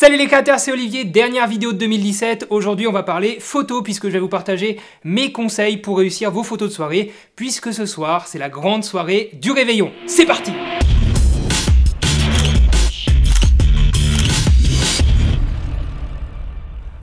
Salut les créateurs, c'est Olivier, dernière vidéo de 2017. Aujourd'hui, on va parler photo puisque je vais vous partager mes conseils pour réussir vos photos de soirée puisque ce soir, c'est la grande soirée du réveillon. C'est parti!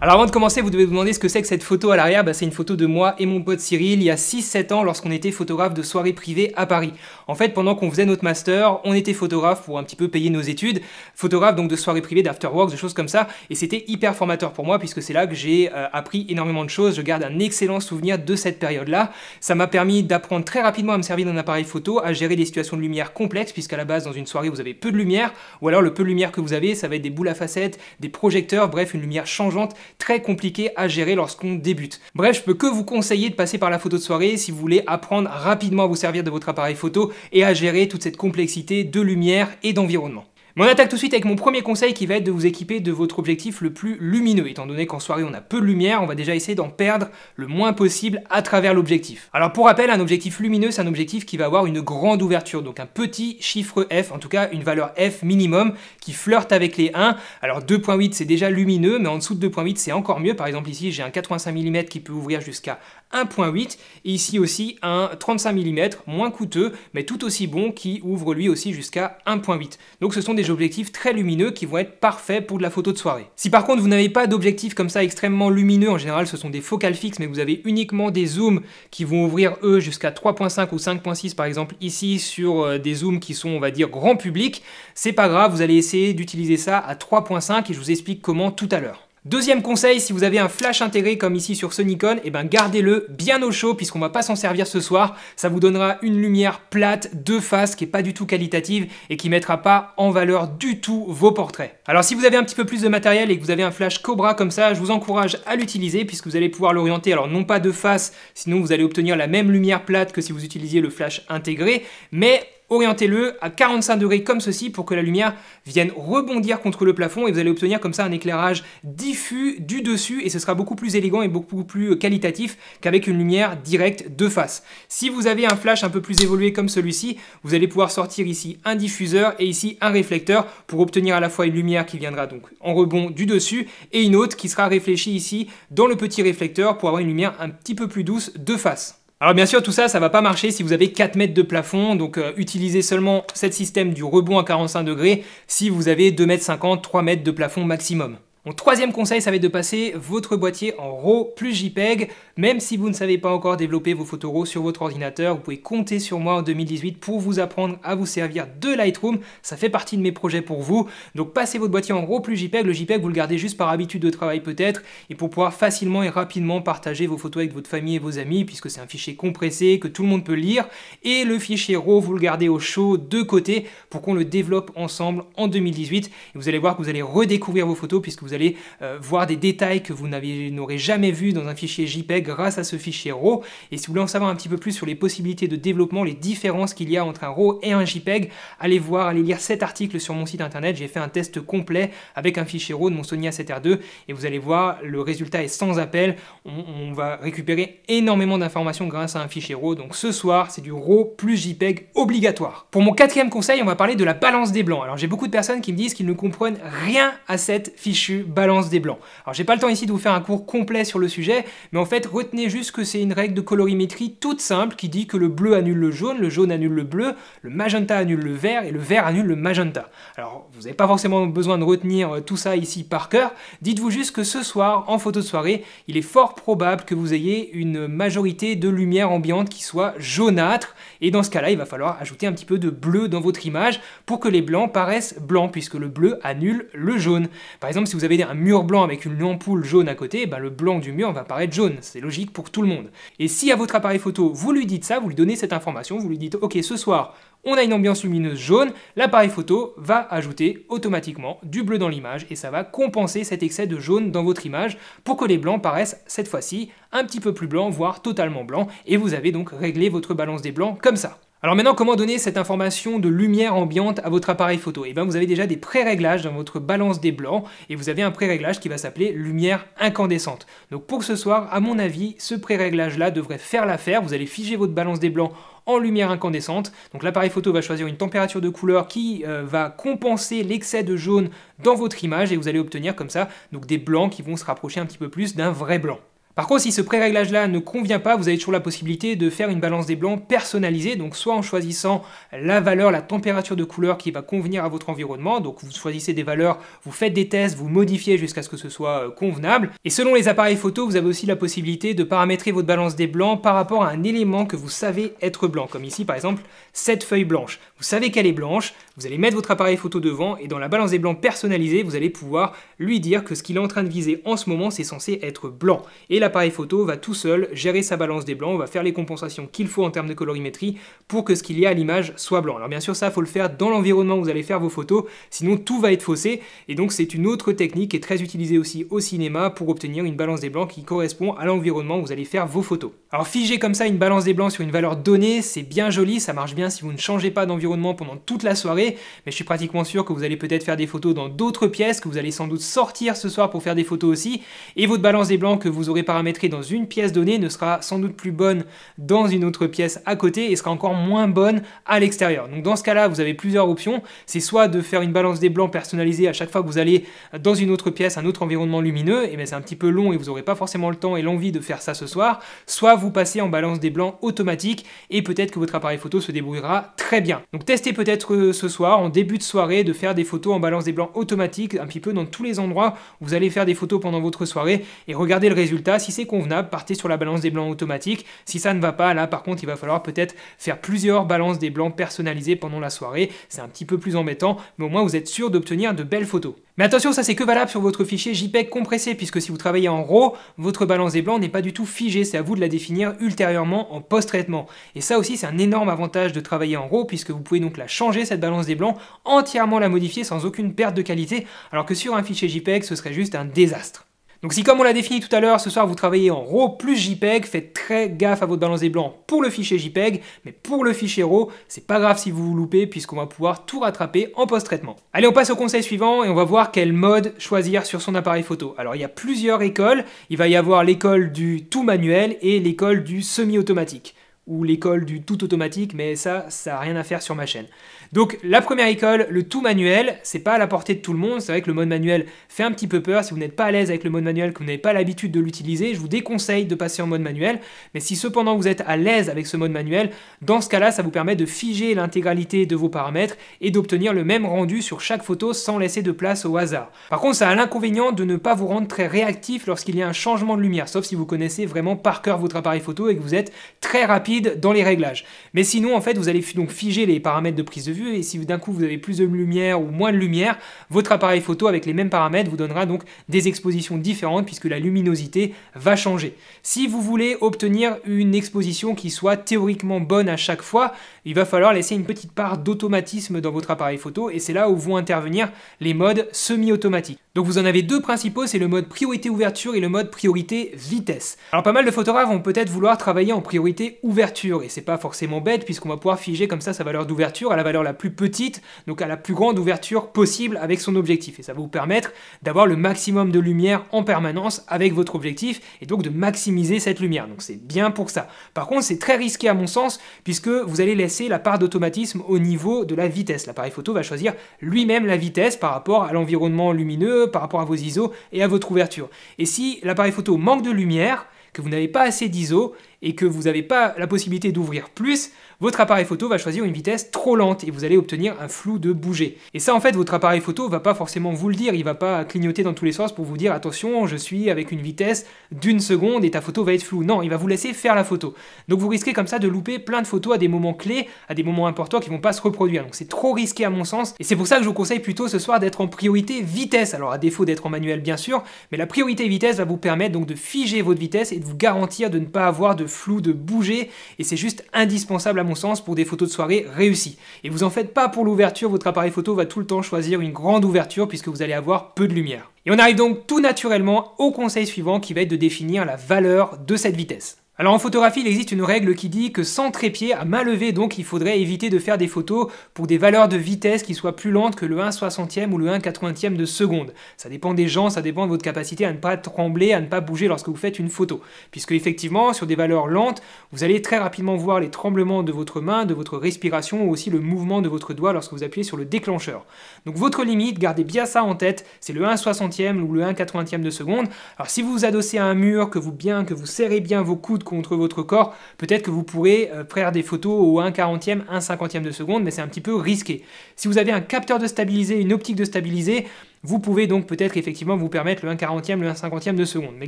Alors avant de commencer, vous devez vous demander ce que c'est que cette photo à l'arrière. Bah, c'est une photo de moi et mon pote Cyril il y a 6-7 ans lorsqu'on était photographe de soirée privée à Paris. En fait, pendant qu'on faisait notre master, on était photographe pour un petit peu payer nos études, photographe donc de soirée privée, d'afterworks, de choses comme ça. Et c'était hyper formateur pour moi puisque c'est là que j'ai euh, appris énormément de choses. Je garde un excellent souvenir de cette période-là. Ça m'a permis d'apprendre très rapidement à me servir d'un appareil photo, à gérer des situations de lumière complexes puisqu'à la base dans une soirée vous avez peu de lumière ou alors le peu de lumière que vous avez, ça va être des boules à facettes, des projecteurs, bref une lumière changeante très compliqué à gérer lorsqu'on débute. Bref, je peux que vous conseiller de passer par la photo de soirée si vous voulez apprendre rapidement à vous servir de votre appareil photo et à gérer toute cette complexité de lumière et d'environnement. Mon attaque tout de suite avec mon premier conseil qui va être de vous équiper de votre objectif le plus lumineux, étant donné qu'en soirée on a peu de lumière, on va déjà essayer d'en perdre le moins possible à travers l'objectif. Alors pour rappel, un objectif lumineux, c'est un objectif qui va avoir une grande ouverture, donc un petit chiffre F, en tout cas une valeur F minimum qui flirte avec les 1. Alors 2.8 c'est déjà lumineux, mais en dessous de 2.8 c'est encore mieux. Par exemple ici j'ai un 85 mm qui peut ouvrir jusqu'à 1.8 et ici aussi un 35 mm moins coûteux mais tout aussi bon qui ouvre lui aussi jusqu'à 1.8. Donc ce sont des objectifs très lumineux qui vont être parfaits pour de la photo de soirée. Si par contre vous n'avez pas d'objectifs comme ça extrêmement lumineux, en général ce sont des focales fixes mais vous avez uniquement des zooms qui vont ouvrir eux jusqu'à 3.5 ou 5.6 par exemple ici sur euh, des zooms qui sont on va dire grand public, c'est pas grave, vous allez essayer d'utiliser ça à 3.5 et je vous explique comment tout à l'heure. Deuxième conseil, si vous avez un flash intégré comme ici sur ce Nikon, eh ben gardez-le bien au chaud puisqu'on va pas s'en servir ce soir. Ça vous donnera une lumière plate de face qui est pas du tout qualitative et qui mettra pas en valeur du tout vos portraits. Alors si vous avez un petit peu plus de matériel et que vous avez un flash Cobra comme ça, je vous encourage à l'utiliser puisque vous allez pouvoir l'orienter alors non pas de face, sinon vous allez obtenir la même lumière plate que si vous utilisiez le flash intégré, mais orientez-le à 45 degrés comme ceci pour que la lumière vienne rebondir contre le plafond et vous allez obtenir comme ça un éclairage diffus du dessus et ce sera beaucoup plus élégant et beaucoup plus euh, qualitatif qu'avec une lumière directe de face. Si vous avez un flash un peu plus évolué comme celui-ci, vous allez pouvoir sortir ici un diffuseur et ici un réflecteur pour obtenir à la fois une lumière qui viendra donc en rebond du dessus et une autre qui sera réfléchie ici dans le petit réflecteur pour avoir une lumière un petit peu plus douce de face. Alors bien sûr, tout ça, ça va pas marcher si vous avez 4 mètres de plafond, donc euh, utilisez seulement cet système du rebond à 45 degrés si vous avez 2 mètres 50, 3 mètres de plafond maximum. Mon troisième conseil, ça va être de passer votre boîtier en RAW plus JPEG. Même si vous ne savez pas encore développer vos photos RAW sur votre ordinateur, vous pouvez compter sur moi en 2018 pour vous apprendre à vous servir de Lightroom. Ça fait partie de mes projets pour vous. Donc passez votre boîtier en RAW plus JPEG. Le JPEG, vous le gardez juste par habitude de travail peut-être et pour pouvoir facilement et rapidement partager vos photos avec votre famille et vos amis puisque c'est un fichier compressé que tout le monde peut lire. Et le fichier RAW, vous le gardez au chaud de côté pour qu'on le développe ensemble en 2018. Et vous allez voir que vous allez redécouvrir vos photos puisque vous allez allez euh, voir des détails que vous n'aurez jamais vu dans un fichier JPEG grâce à ce fichier RAW. Et si vous voulez en savoir un petit peu plus sur les possibilités de développement, les différences qu'il y a entre un RAW et un JPEG, allez voir, allez lire cet article sur mon site internet. J'ai fait un test complet avec un fichier RAW de mon Sony A7R2 et vous allez voir, le résultat est sans appel. on va récupérer énormément d'informations grâce à un fichier RAW. Donc ce soir, c'est du RAW plus JPEG obligatoire. Pour mon quatrième conseil, on va parler de la balance des blancs. Alors j'ai beaucoup de personnes qui me disent qu'ils ne comprennent rien à cette fichue balance des blancs. Alors j'ai pas le temps ici de vous faire un cours complet sur le sujet, mais en fait retenez juste que c'est une règle de colorimétrie toute simple qui dit que le bleu annule le jaune, le jaune annule le bleu, le magenta annule le vert et le vert annule le magenta. Alors vous n'avez pas forcément besoin de retenir euh, tout ça ici par cœur, dites-vous juste que ce soir, en photo de soirée, il est fort probable que vous ayez une majorité de lumière ambiante qui soit jaunâtre et dans ce cas-là, il va falloir ajouter un petit peu de bleu dans votre image pour que les blancs paraissent blancs, puisque le bleu annule le jaune. Par exemple, si vous avez un mur blanc avec une ampoule jaune à côté, ben, le blanc du mur va paraître jaune. C'est logique pour tout le monde. Et si à votre appareil photo, vous lui dites ça, vous lui donnez cette information, vous lui dites « Ok, ce soir, on a une ambiance lumineuse jaune, l'appareil photo va ajouter automatiquement du bleu dans l'image et ça va compenser cet excès de jaune dans votre image pour que les blancs paraissent cette fois-ci un petit peu plus blancs, voire totalement blancs, et vous avez donc réglé votre balance des blancs comme ça. Alors maintenant, comment donner cette information de lumière ambiante à votre appareil photo Et eh bien, vous avez déjà des pré-réglages dans votre balance des blancs et vous avez un pré-réglage qui va s'appeler lumière incandescente. Donc pour ce soir, à mon avis, ce pré-réglage-là devrait faire l'affaire. Vous allez figer votre balance des blancs en lumière incandescente. Donc l'appareil photo va choisir une température de couleur qui euh, va compenser l'excès de jaune dans votre image et vous allez obtenir comme ça donc des blancs qui vont se rapprocher un petit peu plus d'un vrai blanc. Par contre, si ce pré-réglage-là ne convient pas, vous avez toujours la possibilité de faire une balance des blancs personnalisée, donc soit en choisissant la valeur, la température de couleur qui va convenir à votre environnement, donc vous choisissez des valeurs, vous faites des tests, vous modifiez jusqu'à ce que ce soit euh, convenable, et selon les appareils photo, vous avez aussi la possibilité de paramétrer votre balance des blancs par rapport à un élément que vous savez être blanc, comme ici par exemple cette feuille blanche. Vous savez qu'elle est blanche, vous allez mettre votre appareil photo devant, et dans la balance des blancs personnalisée, vous allez pouvoir lui dire que ce qu'il est en train de viser en ce moment, c'est censé être blanc. Et appareil photo va tout seul gérer sa balance des blancs, on va faire les compensations qu'il faut en termes de colorimétrie pour que ce qu'il y a à l'image soit blanc. Alors bien sûr ça, faut le faire dans l'environnement où vous allez faire vos photos, sinon tout va être faussé, et donc c'est une autre technique qui est très utilisée aussi au cinéma pour obtenir une balance des blancs qui correspond à l'environnement où vous allez faire vos photos. Alors figer comme ça une balance des blancs sur une valeur donnée, c'est bien joli, ça marche bien si vous ne changez pas d'environnement pendant toute la soirée, mais je suis pratiquement sûr que vous allez peut-être faire des photos dans d'autres pièces, que vous allez sans doute sortir ce soir pour faire des photos aussi, et votre balance des blancs que vous aurez par dans une pièce donnée ne sera sans doute plus bonne dans une autre pièce à côté et sera encore moins bonne à l'extérieur. Donc dans ce cas-là, vous avez plusieurs options. C'est soit de faire une balance des blancs personnalisée à chaque fois que vous allez dans une autre pièce, un autre environnement lumineux, et bien c'est un petit peu long et vous n'aurez pas forcément le temps et l'envie de faire ça ce soir, soit vous passez en balance des blancs automatique et peut-être que votre appareil photo se débrouillera très bien. Donc testez peut-être euh, ce soir, en début de soirée, de faire des photos en balance des blancs automatique, un petit peu dans tous les endroits où vous allez faire des photos pendant votre soirée et regardez le résultat c'est convenable, partez sur la balance des blancs automatique. Si ça ne va pas, là par contre, il va falloir peut-être faire plusieurs balances des blancs personnalisées pendant la soirée. C'est un petit peu plus embêtant, mais au moins vous êtes sûr d'obtenir de belles photos. Mais attention, ça c'est que valable sur votre fichier JPEG compressé, puisque si vous travaillez en RAW, votre balance des blancs n'est pas du tout figée, c'est à vous de la définir ultérieurement en post-traitement. Et ça aussi, c'est un énorme avantage de travailler en RAW, puisque vous pouvez donc la changer, cette balance des blancs, entièrement la modifier sans aucune perte de qualité, alors que sur un fichier JPEG, ce serait juste un désastre. Donc si comme on l'a défini tout à l'heure, ce soir vous travaillez en RAW plus JPEG, faites très gaffe à votre balancer blanc pour le fichier JPEG, mais pour le fichier RAW, c'est pas grave si vous vous loupez puisqu'on va pouvoir tout rattraper en post-traitement. Allez, on passe au conseil suivant et on va voir quel mode choisir sur son appareil photo. Alors il y a plusieurs écoles, il va y avoir l'école du tout manuel et l'école du semi-automatique ou l'école du tout automatique, mais ça, ça n'a rien à faire sur ma chaîne. Donc la première école, le tout manuel, c'est pas à la portée de tout le monde. C'est vrai que le mode manuel fait un petit peu peur. Si vous n'êtes pas à l'aise avec le mode manuel, que vous n'avez pas l'habitude de l'utiliser, je vous déconseille de passer en mode manuel. Mais si cependant vous êtes à l'aise avec ce mode manuel, dans ce cas-là, ça vous permet de figer l'intégralité de vos paramètres et d'obtenir le même rendu sur chaque photo sans laisser de place au hasard. Par contre, ça a l'inconvénient de ne pas vous rendre très réactif lorsqu'il y a un changement de lumière, sauf si vous connaissez vraiment par cœur votre appareil photo et que vous êtes très rapide dans les réglages. Mais sinon, en fait, vous allez donc figer les paramètres de prise de vue et si d'un coup vous avez plus de lumière ou moins de lumière, votre appareil photo avec les mêmes paramètres vous donnera donc des expositions différentes puisque la luminosité va changer. Si vous voulez obtenir une exposition qui soit théoriquement bonne à chaque fois, il va falloir laisser une petite part d'automatisme dans votre appareil photo et c'est là où vont intervenir les modes semi-automatiques. Donc vous en avez deux principaux, c'est le mode priorité ouverture et le mode priorité vitesse. Alors pas mal de photographes vont peut-être vouloir travailler en priorité ouverture et c'est pas forcément bête puisqu'on va pouvoir figer comme ça sa valeur d'ouverture à la valeur la plus petite, donc à la plus grande ouverture possible avec son objectif. Et ça va vous permettre d'avoir le maximum de lumière en permanence avec votre objectif et donc de maximiser cette lumière. Donc c'est bien pour ça. Par contre, c'est très risqué à mon sens puisque vous allez laisser la part d'automatisme au niveau de la vitesse. L'appareil photo va choisir lui-même la vitesse par rapport à l'environnement lumineux, par rapport à vos ISO et à votre ouverture. Et si l'appareil photo manque de lumière, que vous n'avez pas assez d'ISO, et que vous n'avez pas la possibilité d'ouvrir plus, votre appareil photo va choisir une vitesse trop lente et vous allez obtenir un flou de bouger. Et ça en fait votre appareil photo ne va pas forcément vous le dire, il ne va pas clignoter dans tous les sens pour vous dire attention je suis avec une vitesse d'une seconde et ta photo va être floue. Non, il va vous laisser faire la photo. Donc vous risquez comme ça de louper plein de photos à des moments clés, à des moments importants qui vont pas se reproduire. Donc c'est trop risqué à mon sens et c'est pour ça que je vous conseille plutôt ce soir d'être en priorité vitesse. Alors à défaut d'être en manuel bien sûr, mais la priorité vitesse va vous permettre donc de figer votre vitesse et de vous garantir de ne pas avoir de flou, de bouger, et c'est juste indispensable à mon sens pour des photos de soirée réussies. Et vous en faites pas pour l'ouverture, votre appareil photo va tout le temps choisir une grande ouverture puisque vous allez avoir peu de lumière. Et on arrive donc tout naturellement au conseil suivant qui va être de définir la valeur de cette vitesse. Alors en photographie, il existe une règle qui dit que sans trépied, à main levée donc, il faudrait éviter de faire des photos pour des valeurs de vitesse qui soient plus lentes que le 1 60e ou le 1 80e de seconde. Ça dépend des gens, ça dépend de votre capacité à ne pas trembler, à ne pas bouger lorsque vous faites une photo. Puisque effectivement, sur des valeurs lentes, vous allez très rapidement voir les tremblements de votre main, de votre respiration ou aussi le mouvement de votre doigt lorsque vous appuyez sur le déclencheur. Donc votre limite, gardez bien ça en tête, c'est le 1 60e ou le 1 80e de seconde. Alors si vous vous adossez à un mur, que vous bien, que vous serrez bien vos coudes, contre votre corps, peut-être que vous pourrez euh, faire des photos au 1 40e, 1 50e de seconde, mais c'est un petit peu risqué. Si vous avez un capteur de stabiliser, une optique de stabiliser, vous pouvez donc peut-être effectivement vous permettre le 1 40e, le 1 50e de seconde. Mais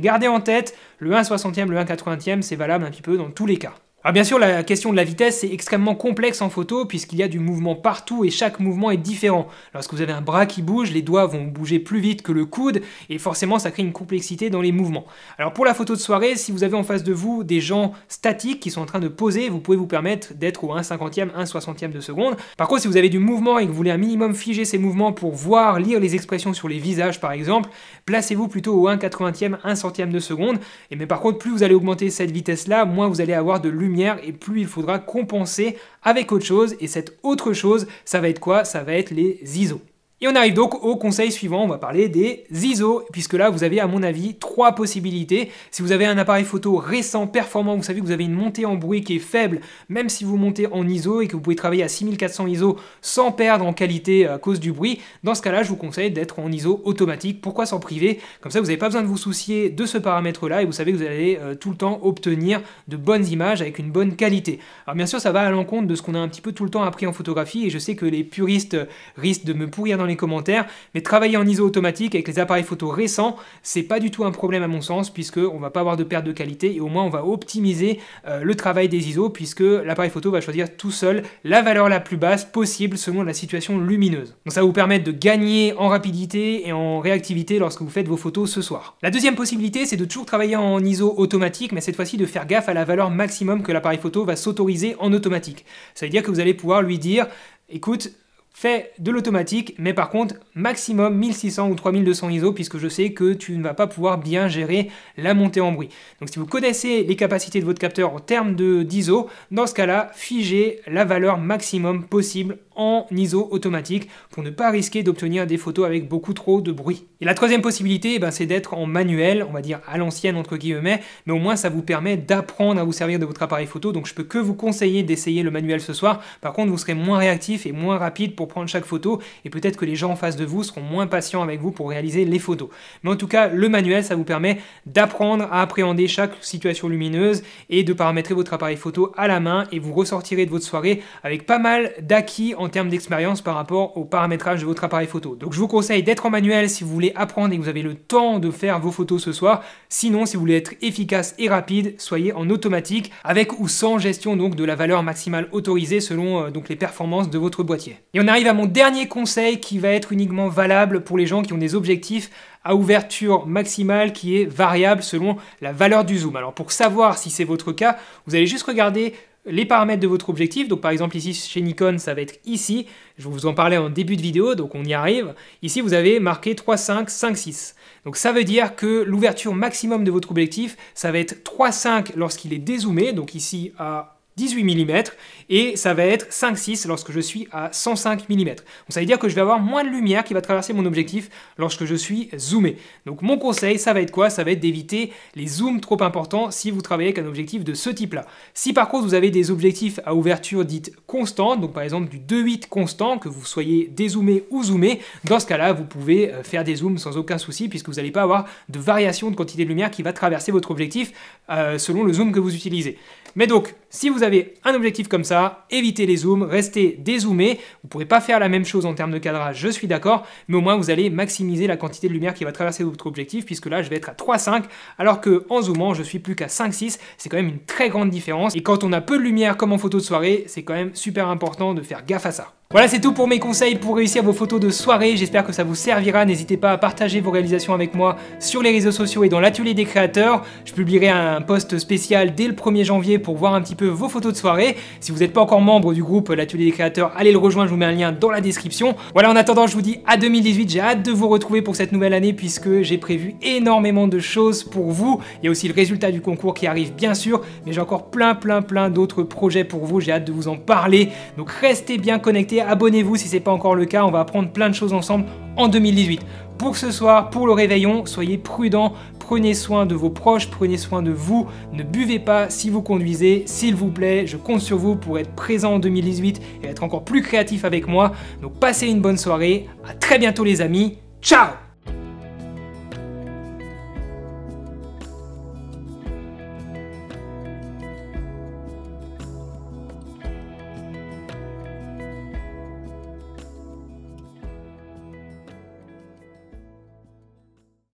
gardez en tête, le 1 60e, le 1 80e, c'est valable un petit peu dans tous les cas. Alors ah, bien sûr, la question de la vitesse est extrêmement complexe en photo puisqu'il y a du mouvement partout et chaque mouvement est différent. Lorsque vous avez un bras qui bouge, les doigts vont bouger plus vite que le coude et forcément ça crée une complexité dans les mouvements. Alors pour la photo de soirée, si vous avez en face de vous des gens statiques qui sont en train de poser, vous pouvez vous permettre d'être au 1 cinquantième, 1 soixantième de seconde. Par contre, si vous avez du mouvement et que vous voulez un minimum figer ces mouvements pour voir, lire les expressions sur les visages par exemple, placez-vous plutôt au 1 80e, 1 centième de seconde. Et mais par contre, plus vous allez augmenter cette vitesse-là, moins vous allez avoir de lumière et plus il faudra compenser avec autre chose. Et cette autre chose, ça va être quoi Ça va être les ISO. Et on arrive donc au conseil suivant, on va parler des ISO, puisque là vous avez à mon avis trois possibilités. Si vous avez un appareil photo récent, performant, vous savez que vous avez une montée en bruit qui est faible, même si vous montez en ISO et que vous pouvez travailler à 6400 ISO sans perdre en qualité euh, à cause du bruit, dans ce cas-là je vous conseille d'être en ISO automatique. Pourquoi s'en priver Comme ça vous n'avez pas besoin de vous soucier de ce paramètre-là et vous savez que vous allez euh, tout le temps obtenir de bonnes images avec une bonne qualité. Alors bien sûr ça va à l'encontre de ce qu'on a un petit peu tout le temps appris en photographie et je sais que les puristes risquent de me pourrir dans les commentaires, mais travailler en ISO automatique avec les appareils photo récents, c'est pas du tout un problème à mon sens, puisque on va pas avoir de perte de qualité et au moins on va optimiser euh, le travail des ISO, puisque l'appareil photo va choisir tout seul la valeur la plus basse possible selon la situation lumineuse. Donc ça vous permet de gagner en rapidité et en réactivité lorsque vous faites vos photos ce soir. La deuxième possibilité, c'est de toujours travailler en ISO automatique, mais cette fois-ci de faire gaffe à la valeur maximum que l'appareil photo va s'autoriser en automatique. Ça veut dire que vous allez pouvoir lui dire, écoute, fait de l'automatique, mais par contre, maximum 1600 ou 3200 ISO, puisque je sais que tu ne vas pas pouvoir bien gérer la montée en bruit. Donc si vous connaissez les capacités de votre capteur en termes d'ISO, dans ce cas-là, figez la valeur maximum possible en ISO automatique pour ne pas risquer d'obtenir des photos avec beaucoup trop de bruit. Et la troisième possibilité, eh ben, c'est d'être en manuel, on va dire à l'ancienne entre guillemets, mais au moins ça vous permet d'apprendre à vous servir de votre appareil photo, donc je peux que vous conseiller d'essayer le manuel ce soir. Par contre, vous serez moins réactif et moins rapide pour prendre chaque photo, et peut-être que les gens en face de vous seront moins patients avec vous pour réaliser les photos. Mais en tout cas, le manuel, ça vous permet d'apprendre à appréhender chaque situation lumineuse et de paramétrer votre appareil photo à la main, et vous ressortirez de votre soirée avec pas mal d'acquis en termes d'expérience par rapport au paramétrage de votre appareil photo. Donc je vous conseille d'être en manuel si vous voulez apprendre et que vous avez le temps de faire vos photos ce soir. Sinon, si vous voulez être efficace et rapide, soyez en automatique avec ou sans gestion donc de la valeur maximale autorisée selon euh, donc les performances de votre boîtier. Et on arrive à mon dernier conseil qui va être uniquement valable pour les gens qui ont des objectifs à ouverture maximale qui est variable selon la valeur du zoom. Alors pour savoir si c'est votre cas, vous allez juste regarder les paramètres de votre objectif. Donc par exemple ici chez Nikon, ça va être ici. Je vous en parlais en début de vidéo, donc on y arrive. Ici, vous avez marqué 5, 6. Donc ça veut dire que l'ouverture maximum de votre objectif, ça va être 3,5 lorsqu'il est dézoomé, donc ici à 18 mm et ça va être 5,6 lorsque je suis à 105 mm. Donc ça veut dire que je vais avoir moins de lumière qui va traverser mon objectif lorsque je suis zoomé. Donc mon conseil, ça va être quoi Ça va être d'éviter les zooms trop importants si vous travaillez avec un objectif de ce type-là. Si par contre vous avez des objectifs à ouverture dite constante, donc par exemple du 2.8 constant, que vous soyez dézoomé ou zoomé, dans ce cas-là vous pouvez euh, faire des zooms sans aucun souci puisque vous n'allez pas avoir de variation de quantité de lumière qui va traverser votre objectif euh, selon le zoom que vous utilisez. Mais donc si vous avez un objectif comme ça, évitez les zooms, restez dézoomé. Vous ne pourrez pas faire la même chose en termes de cadrage, je suis d'accord, mais au moins vous allez maximiser la quantité de lumière qui va traverser votre objectif, puisque là je vais être à 3,5, alors que en zoomant je suis plus qu'à 5,6. C'est quand même une très grande différence. Et quand on a peu de lumière comme en photo de soirée, c'est quand même super important de faire gaffe à ça. Voilà, c'est tout pour mes conseils pour réussir vos photos de soirée. J'espère que ça vous servira. N'hésitez pas à partager vos réalisations avec moi sur les réseaux sociaux et dans l'atelier des créateurs. Je publierai un post spécial dès le 1er janvier pour voir un petit peu vos photos de soirée. Si vous n'êtes pas encore membre du groupe l'atelier des créateurs, allez le rejoindre. Je vous mets un lien dans la description. Voilà, en attendant, je vous dis à 2018. J'ai hâte de vous retrouver pour cette nouvelle année puisque j'ai prévu énormément de choses pour vous. Il y a aussi le résultat du concours qui arrive, bien sûr, mais j'ai encore plein, plein, plein d'autres projets pour vous. J'ai hâte de vous en parler. Donc restez bien connectés abonnez-vous si ce n'est pas encore le cas, on va apprendre plein de choses ensemble en 2018. Pour ce soir, pour le réveillon, soyez prudents, prenez soin de vos proches, prenez soin de vous, ne buvez pas si vous conduisez, s'il vous plaît, je compte sur vous pour être présent en 2018 et être encore plus créatif avec moi. Donc passez une bonne soirée, à très bientôt les amis, ciao